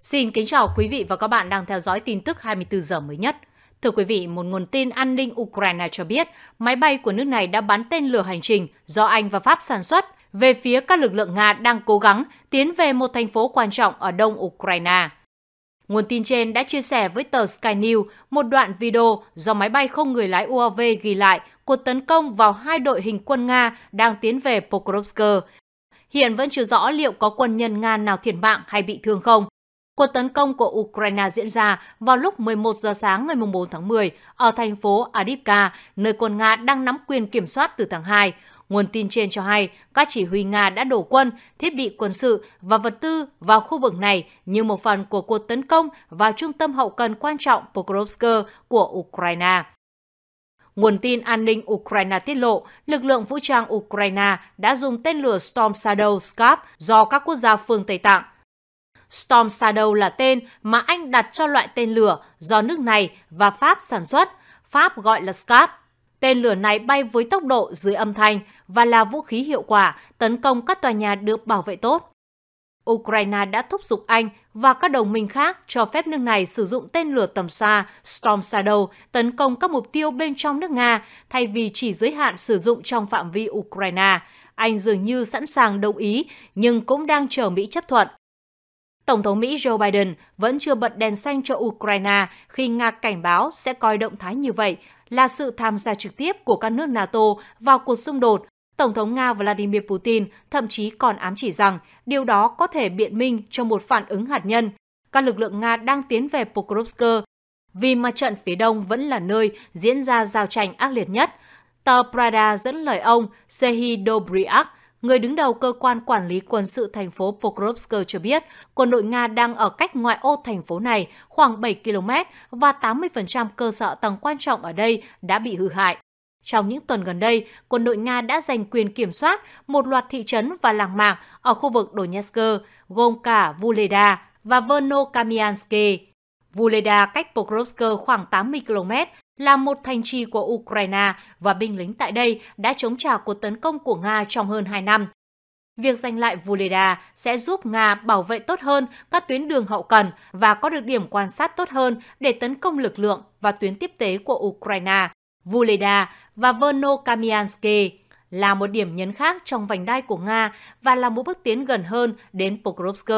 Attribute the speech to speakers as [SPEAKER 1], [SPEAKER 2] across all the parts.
[SPEAKER 1] Xin kính chào quý vị và các bạn đang theo dõi tin tức 24 giờ mới nhất. Thưa quý vị, một nguồn tin an ninh Ukraine cho biết máy bay của nước này đã bắn tên lửa hành trình do Anh và Pháp sản xuất về phía các lực lượng Nga đang cố gắng tiến về một thành phố quan trọng ở đông Ukraine. Nguồn tin trên đã chia sẻ với tờ Sky News một đoạn video do máy bay không người lái UAV ghi lại cuộc tấn công vào hai đội hình quân Nga đang tiến về Pokrovsk. Hiện vẫn chưa rõ liệu có quân nhân Nga nào thiệt mạng hay bị thương không, Cuộc tấn công của Ukraine diễn ra vào lúc 11 giờ sáng ngày 4 tháng 10 ở thành phố Adivka, nơi quân Nga đang nắm quyền kiểm soát từ tháng 2. Nguồn tin trên cho hay các chỉ huy Nga đã đổ quân, thiết bị quân sự và vật tư vào khu vực này như một phần của cuộc tấn công vào trung tâm hậu cần quan trọng Pokrovsk của Ukraine. Nguồn tin an ninh Ukraine tiết lộ, lực lượng vũ trang Ukraine đã dùng tên lửa Storm Shadow Scarp do các quốc gia phương Tây tặng. Storm Shadow là tên mà Anh đặt cho loại tên lửa do nước này và Pháp sản xuất, Pháp gọi là SCAP. Tên lửa này bay với tốc độ dưới âm thanh và là vũ khí hiệu quả tấn công các tòa nhà được bảo vệ tốt. Ukraine đã thúc giục Anh và các đồng minh khác cho phép nước này sử dụng tên lửa tầm xa Storm Shadow tấn công các mục tiêu bên trong nước Nga thay vì chỉ giới hạn sử dụng trong phạm vi Ukraine. Anh dường như sẵn sàng đồng ý nhưng cũng đang chờ Mỹ chấp thuận. Tổng thống Mỹ Joe Biden vẫn chưa bật đèn xanh cho Ukraine khi Nga cảnh báo sẽ coi động thái như vậy là sự tham gia trực tiếp của các nước NATO vào cuộc xung đột. Tổng thống Nga Vladimir Putin thậm chí còn ám chỉ rằng điều đó có thể biện minh cho một phản ứng hạt nhân. Các lực lượng Nga đang tiến về Pokrovsk vì mặt trận phía đông vẫn là nơi diễn ra giao tranh ác liệt nhất. Tờ Prada dẫn lời ông Sehi Dobryak, Người đứng đầu cơ quan quản lý quân sự thành phố Pokrovsk cho biết quân đội Nga đang ở cách ngoại ô thành phố này khoảng 7 km và 80% cơ sở tầng quan trọng ở đây đã bị hư hại. Trong những tuần gần đây, quân đội Nga đã giành quyền kiểm soát một loạt thị trấn và làng mạc ở khu vực Donetsk, gồm cả Vuleda và Verno Kamiansky. Vuleda cách Pokrovsk khoảng 80 km là một thành trì của Ukraine và binh lính tại đây đã chống trả cuộc tấn công của Nga trong hơn 2 năm. Việc giành lại Vuleda sẽ giúp Nga bảo vệ tốt hơn các tuyến đường hậu cần và có được điểm quan sát tốt hơn để tấn công lực lượng và tuyến tiếp tế của Ukraine. Vuleda và verno là một điểm nhấn khác trong vành đai của Nga và là một bước tiến gần hơn đến Pokrovsk.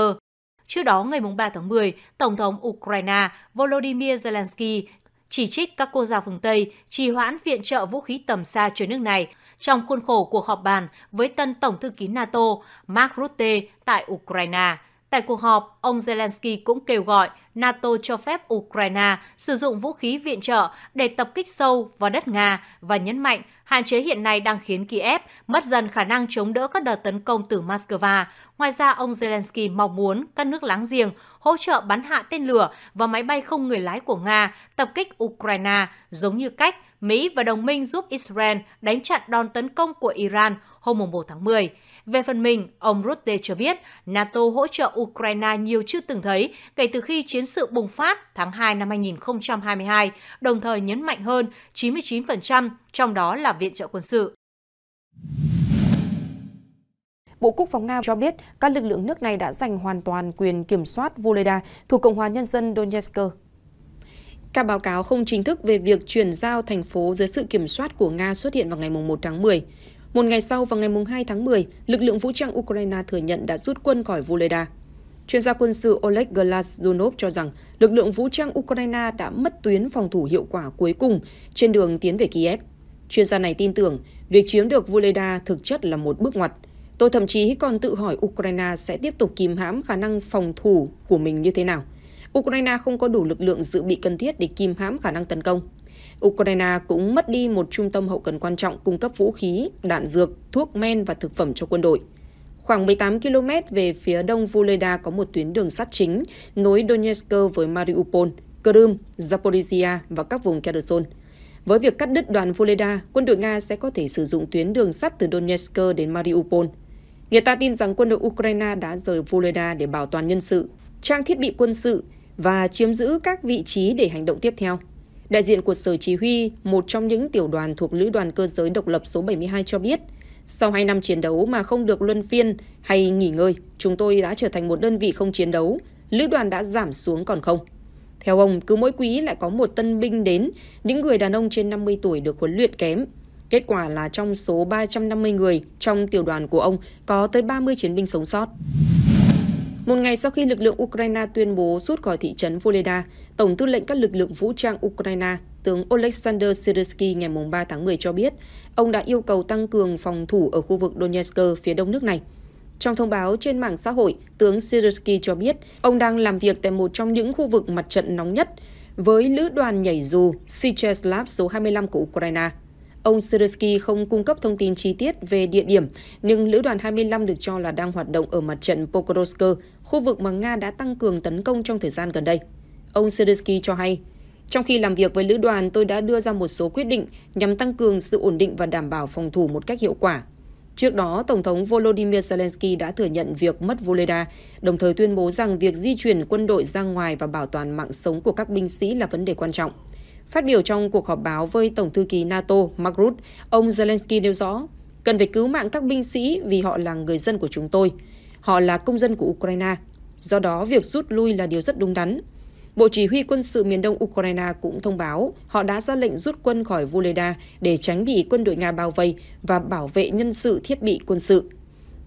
[SPEAKER 1] Trước đó, ngày 3 tháng 10, Tổng thống Ukraine Volodymyr Zelensky chỉ trích các quốc gia phương Tây trì hoãn viện trợ vũ khí tầm xa cho nước này trong khuôn khổ cuộc họp bàn với tân Tổng thư ký NATO Mark Rutte tại Ukraine. Tại cuộc họp, ông Zelensky cũng kêu gọi NATO cho phép Ukraine sử dụng vũ khí viện trợ để tập kích sâu vào đất Nga và nhấn mạnh hạn chế hiện nay đang khiến Kiev mất dần khả năng chống đỡ các đợt tấn công từ Moscow. Ngoài ra, ông Zelensky mong muốn các nước láng giềng hỗ trợ bắn hạ tên lửa và máy bay không người lái của Nga tập kích Ukraine giống như cách Mỹ và đồng minh giúp Israel đánh chặn đòn tấn công của Iran hôm 1 tháng 10. Về phần mình, ông Rutte cho biết NATO hỗ trợ Ukraine nhiều chưa từng thấy kể từ khi chiến chiến sự bùng phát tháng 2 năm 2022, đồng thời nhấn mạnh hơn 99%, trong đó là viện trợ quân sự.
[SPEAKER 2] Bộ Quốc phòng Nga cho biết các lực lượng nước này đã giành hoàn toàn quyền kiểm soát Voleda thuộc Cộng hòa Nhân dân Donetsk. Các báo cáo không chính thức về việc chuyển giao thành phố dưới sự kiểm soát của Nga xuất hiện vào ngày 1 tháng 10. Một ngày sau, vào ngày 2 tháng 10, lực lượng vũ trang Ukraine thừa nhận đã rút quân khỏi Voleda. Chuyên gia quân sự Oleg Glasunov cho rằng lực lượng vũ trang Ukraine đã mất tuyến phòng thủ hiệu quả cuối cùng trên đường tiến về Kiev. Chuyên gia này tin tưởng việc chiếm được Voleda thực chất là một bước ngoặt. Tôi thậm chí còn tự hỏi Ukraine sẽ tiếp tục kìm hãm khả năng phòng thủ của mình như thế nào. Ukraine không có đủ lực lượng dự bị cần thiết để kìm hãm khả năng tấn công. Ukraine cũng mất đi một trung tâm hậu cần quan trọng cung cấp vũ khí, đạn dược, thuốc men và thực phẩm cho quân đội. Khoảng 18 km về phía đông Voleda có một tuyến đường sắt chính nối Donetsk với Mariupol, Crimea, Zaporizhia và các vùng Kherson. Với việc cắt đứt đoàn Voleda, quân đội Nga sẽ có thể sử dụng tuyến đường sắt từ Donetsk đến Mariupol. Người ta tin rằng quân đội Ukraine đã rời Voleda để bảo toàn nhân sự, trang thiết bị quân sự và chiếm giữ các vị trí để hành động tiếp theo. Đại diện của Sở Chỉ huy, một trong những tiểu đoàn thuộc Lữ đoàn Cơ giới Độc lập số 72 cho biết – sau 2 năm chiến đấu mà không được luân phiên hay nghỉ ngơi, chúng tôi đã trở thành một đơn vị không chiến đấu, lữ đoàn đã giảm xuống còn không. Theo ông, cứ mỗi quý lại có một tân binh đến, những người đàn ông trên 50 tuổi được huấn luyện kém. Kết quả là trong số 350 người trong tiểu đoàn của ông có tới 30 chiến binh sống sót. Một ngày sau khi lực lượng Ukraine tuyên bố rút khỏi thị trấn Voleda, Tổng tư lệnh các lực lượng vũ trang Ukraine, tướng Oleksandr Syrskyi ngày 3 tháng 10 cho biết, ông đã yêu cầu tăng cường phòng thủ ở khu vực Donetsk phía đông nước này. Trong thông báo trên mạng xã hội, tướng Syrskyi cho biết ông đang làm việc tại một trong những khu vực mặt trận nóng nhất với lữ đoàn nhảy dù Sicheslav số 25 của Ukraine. Ông Zelensky không cung cấp thông tin chi tiết về địa điểm, nhưng lữ đoàn 25 được cho là đang hoạt động ở mặt trận Pokrovsk, khu vực mà Nga đã tăng cường tấn công trong thời gian gần đây. Ông Zelensky cho hay, trong khi làm việc với lữ đoàn, tôi đã đưa ra một số quyết định nhằm tăng cường sự ổn định và đảm bảo phòng thủ một cách hiệu quả. Trước đó, Tổng thống Volodymyr Zelensky đã thừa nhận việc mất Voleda, đồng thời tuyên bố rằng việc di chuyển quân đội ra ngoài và bảo toàn mạng sống của các binh sĩ là vấn đề quan trọng. Phát biểu trong cuộc họp báo với Tổng thư ký NATO Mark Rutte, ông Zelensky nêu rõ, cần phải cứu mạng các binh sĩ vì họ là người dân của chúng tôi. Họ là công dân của Ukraine. Do đó, việc rút lui là điều rất đúng đắn. Bộ Chỉ huy quân sự miền đông Ukraine cũng thông báo họ đã ra lệnh rút quân khỏi Voleda để tránh bị quân đội Nga bao vây và bảo vệ nhân sự thiết bị quân sự.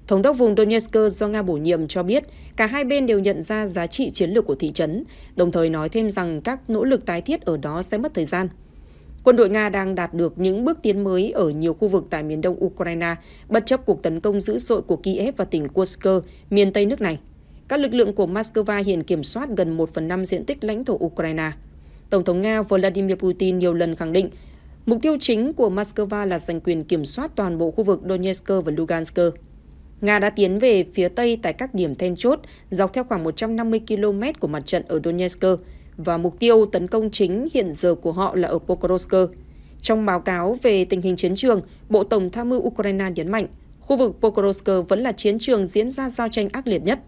[SPEAKER 2] Thống đốc vùng Donetsk do Nga bổ nhiệm cho biết cả hai bên đều nhận ra giá trị chiến lược của thị trấn, đồng thời nói thêm rằng các nỗ lực tái thiết ở đó sẽ mất thời gian. Quân đội Nga đang đạt được những bước tiến mới ở nhiều khu vực tại miền đông Ukraine, bất chấp cuộc tấn công dữ dội của Kiev và tỉnh Kursk, miền tây nước này. Các lực lượng của Moscow hiện kiểm soát gần 1 phần 5 diện tích lãnh thổ Ukraine. Tổng thống Nga Vladimir Putin nhiều lần khẳng định mục tiêu chính của Moscow là giành quyền kiểm soát toàn bộ khu vực Donetsk và Lugansk. Nga đã tiến về phía Tây tại các điểm then chốt dọc theo khoảng 150 km của mặt trận ở Donetsk và mục tiêu tấn công chính hiện giờ của họ là ở Pokrovsk. Trong báo cáo về tình hình chiến trường, Bộ Tổng tham mưu Ukraine nhấn mạnh khu vực Pokrovsk vẫn là chiến trường diễn ra giao tranh ác liệt nhất.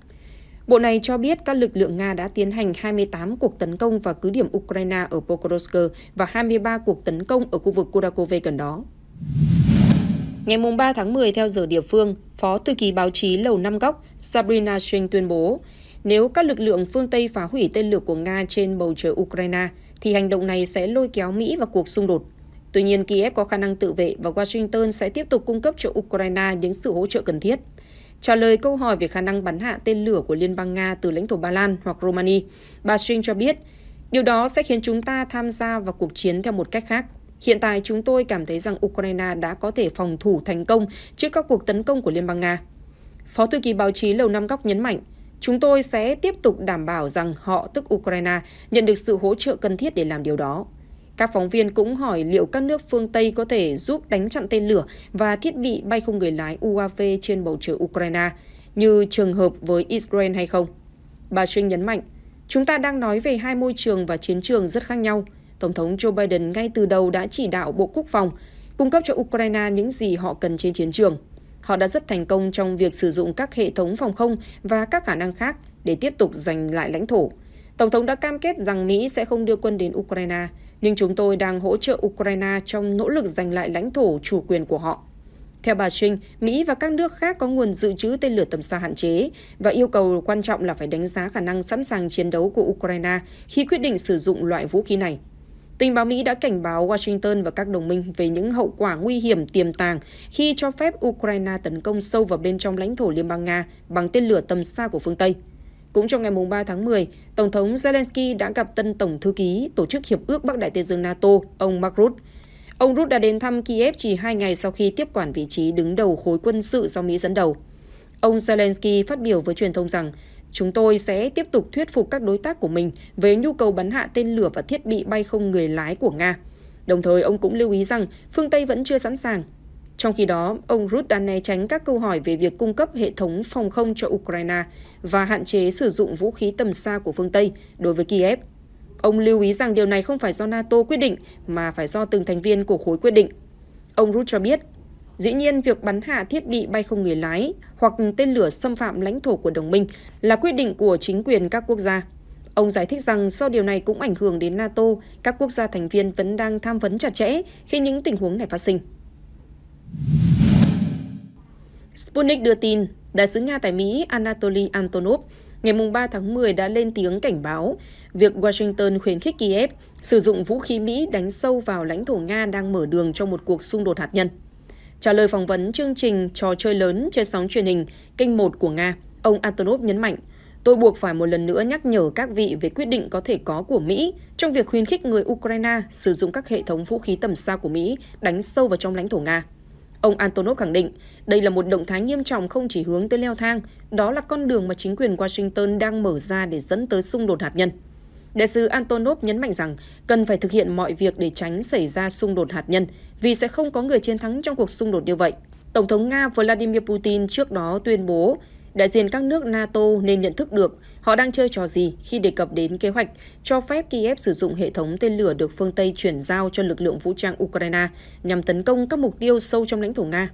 [SPEAKER 2] Bộ này cho biết các lực lượng Nga đã tiến hành 28 cuộc tấn công vào cứ điểm Ukraine ở Pokrovsk và 23 cuộc tấn công ở khu vực Kurakove gần đó. Ngày 3 tháng 10 theo giờ địa phương, Phó Thư ký báo chí Lầu Năm Góc Sabrina Singh tuyên bố, nếu các lực lượng phương Tây phá hủy tên lửa của Nga trên bầu trời Ukraine, thì hành động này sẽ lôi kéo Mỹ vào cuộc xung đột. Tuy nhiên, Kiev có khả năng tự vệ và Washington sẽ tiếp tục cung cấp cho Ukraine những sự hỗ trợ cần thiết. Trả lời câu hỏi về khả năng bắn hạ tên lửa của Liên bang Nga từ lãnh thổ Ba Lan hoặc Romania, bà Singh cho biết, điều đó sẽ khiến chúng ta tham gia vào cuộc chiến theo một cách khác. Hiện tại chúng tôi cảm thấy rằng Ukraine đã có thể phòng thủ thành công trước các cuộc tấn công của Liên bang Nga. Phó thư ký báo chí Lầu Năm Góc nhấn mạnh, chúng tôi sẽ tiếp tục đảm bảo rằng họ, tức Ukraine, nhận được sự hỗ trợ cần thiết để làm điều đó. Các phóng viên cũng hỏi liệu các nước phương Tây có thể giúp đánh chặn tên lửa và thiết bị bay không người lái UAV trên bầu trời Ukraine, như trường hợp với Israel hay không. Bà Trinh nhấn mạnh, chúng ta đang nói về hai môi trường và chiến trường rất khác nhau – Tổng thống Joe Biden ngay từ đầu đã chỉ đạo Bộ Quốc phòng cung cấp cho Ukraine những gì họ cần trên chiến trường. Họ đã rất thành công trong việc sử dụng các hệ thống phòng không và các khả năng khác để tiếp tục giành lại lãnh thổ. Tổng thống đã cam kết rằng Mỹ sẽ không đưa quân đến Ukraine, nhưng chúng tôi đang hỗ trợ Ukraine trong nỗ lực giành lại lãnh thổ chủ quyền của họ. Theo bà Trinh, Mỹ và các nước khác có nguồn dự trữ tên lửa tầm xa hạn chế và yêu cầu quan trọng là phải đánh giá khả năng sẵn sàng chiến đấu của Ukraine khi quyết định sử dụng loại vũ khí này. Tình báo Mỹ đã cảnh báo Washington và các đồng minh về những hậu quả nguy hiểm tiềm tàng khi cho phép Ukraine tấn công sâu vào bên trong lãnh thổ Liên bang Nga bằng tên lửa tầm xa của phương Tây. Cũng trong ngày 3 tháng 10, Tổng thống Zelensky đã gặp tân Tổng thư ký Tổ chức Hiệp ước Bắc Đại Tây Dương NATO, ông Mark Rutte. Ông Rutte đã đến thăm Kiev chỉ hai ngày sau khi tiếp quản vị trí đứng đầu khối quân sự do Mỹ dẫn đầu. Ông Zelensky phát biểu với truyền thông rằng Chúng tôi sẽ tiếp tục thuyết phục các đối tác của mình về nhu cầu bắn hạ tên lửa và thiết bị bay không người lái của Nga. Đồng thời, ông cũng lưu ý rằng phương Tây vẫn chưa sẵn sàng. Trong khi đó, ông Rudd đã né tránh các câu hỏi về việc cung cấp hệ thống phòng không cho Ukraine và hạn chế sử dụng vũ khí tầm xa của phương Tây đối với Kiev. Ông lưu ý rằng điều này không phải do NATO quyết định mà phải do từng thành viên của khối quyết định. Ông Rudd cho biết, Dĩ nhiên, việc bắn hạ thiết bị bay không người lái hoặc tên lửa xâm phạm lãnh thổ của đồng minh là quyết định của chính quyền các quốc gia. Ông giải thích rằng sau điều này cũng ảnh hưởng đến NATO, các quốc gia thành viên vẫn đang tham vấn chặt chẽ khi những tình huống này phát sinh. Sputnik đưa tin, Đại sứ Nga tại Mỹ Anatoly Antonov ngày 3 tháng 10 đã lên tiếng cảnh báo việc Washington khuyến khích Kiev sử dụng vũ khí Mỹ đánh sâu vào lãnh thổ Nga đang mở đường cho một cuộc xung đột hạt nhân. Trả lời phỏng vấn chương trình trò chơi lớn trên sóng truyền hình kênh 1 của Nga, ông Antonov nhấn mạnh, Tôi buộc phải một lần nữa nhắc nhở các vị về quyết định có thể có của Mỹ trong việc khuyến khích người Ukraine sử dụng các hệ thống vũ khí tầm xa của Mỹ đánh sâu vào trong lãnh thổ Nga. Ông Antonov khẳng định, đây là một động thái nghiêm trọng không chỉ hướng tới leo thang, đó là con đường mà chính quyền Washington đang mở ra để dẫn tới xung đột hạt nhân. Đại sứ Antonov nhấn mạnh rằng cần phải thực hiện mọi việc để tránh xảy ra xung đột hạt nhân, vì sẽ không có người chiến thắng trong cuộc xung đột như vậy. Tổng thống Nga Vladimir Putin trước đó tuyên bố đại diện các nước NATO nên nhận thức được họ đang chơi trò gì khi đề cập đến kế hoạch cho phép Kiev sử dụng hệ thống tên lửa được phương Tây chuyển giao cho lực lượng vũ trang Ukraine nhằm tấn công các mục tiêu sâu trong lãnh thổ Nga.